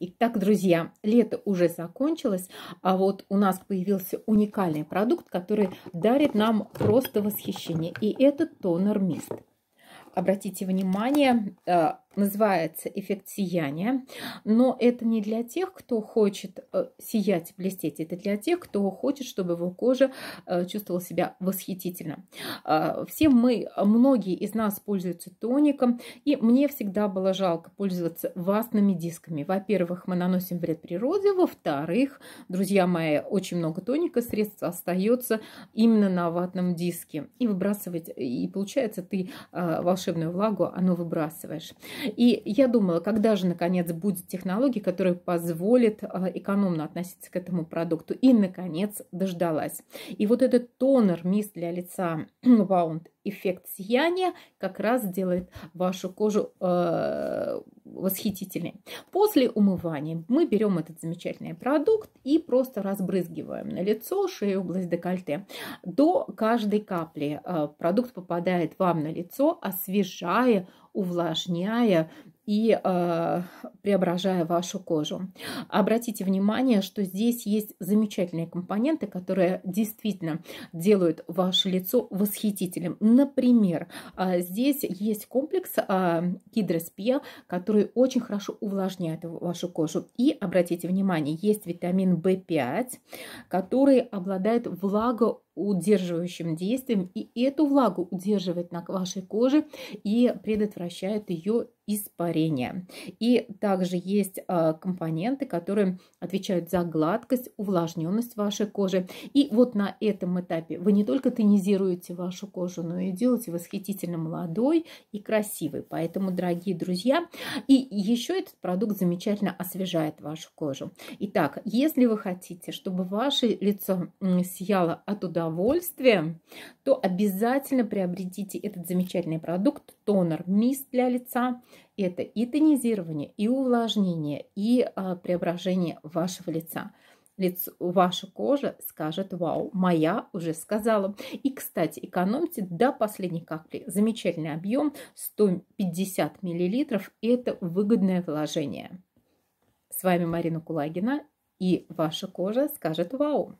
Итак, друзья, лето уже закончилось, а вот у нас появился уникальный продукт, который дарит нам просто восхищение. И это тонер Мист. Обратите внимание, э, называется эффект сияния, но это не для тех, кто хочет э, сиять, блестеть, это для тех, кто хочет, чтобы его кожа э, чувствовала себя восхитительно. А, все мы, многие из нас пользуются тоником, и мне всегда было жалко пользоваться ватными дисками. Во-первых, мы наносим вред природе, во-вторых, друзья мои, очень много тоника, средств остается именно на ватном диске. И выбрасывать, и получается, ты э, волшебную влагу, оно выбрасываешь. И я думала, когда же, наконец, будет технология, которая позволит э, экономно относиться к этому продукту. И, наконец, дождалась. И вот этот тонер мист для лица Wound эффект сияния как раз делает вашу кожу э, восхитительный. После умывания мы берем этот замечательный продукт и просто разбрызгиваем на лицо, шею, область декольте. До каждой капли э, продукт попадает вам на лицо, освежая, увлажняя, и э, преображая вашу кожу. Обратите внимание, что здесь есть замечательные компоненты, которые действительно делают ваше лицо восхитителем. Например, э, здесь есть комплекс э, который очень хорошо увлажняет вашу кожу. И обратите внимание, есть витамин В5, который обладает влагоувеличением удерживающим действием, и эту влагу удерживает на вашей коже и предотвращает ее испарение. И также есть а, компоненты, которые отвечают за гладкость, увлажненность вашей кожи. И вот на этом этапе вы не только тонизируете вашу кожу, но и делаете восхитительно молодой и красивой. Поэтому, дорогие друзья, и еще этот продукт замечательно освежает вашу кожу. Итак, если вы хотите, чтобы ваше лицо сияло от удовольствия, удовольствие, то обязательно приобретите этот замечательный продукт тонер мист для лица. Это и тонизирование, и увлажнение, и а, преображение вашего лица лицо, ваша кожа скажет «Вау, моя уже сказала». И, кстати, экономьте до последней капли. Замечательный объем, 150 мл. Это выгодное вложение. С вами Марина Кулагина и ваша кожа скажет «Вау».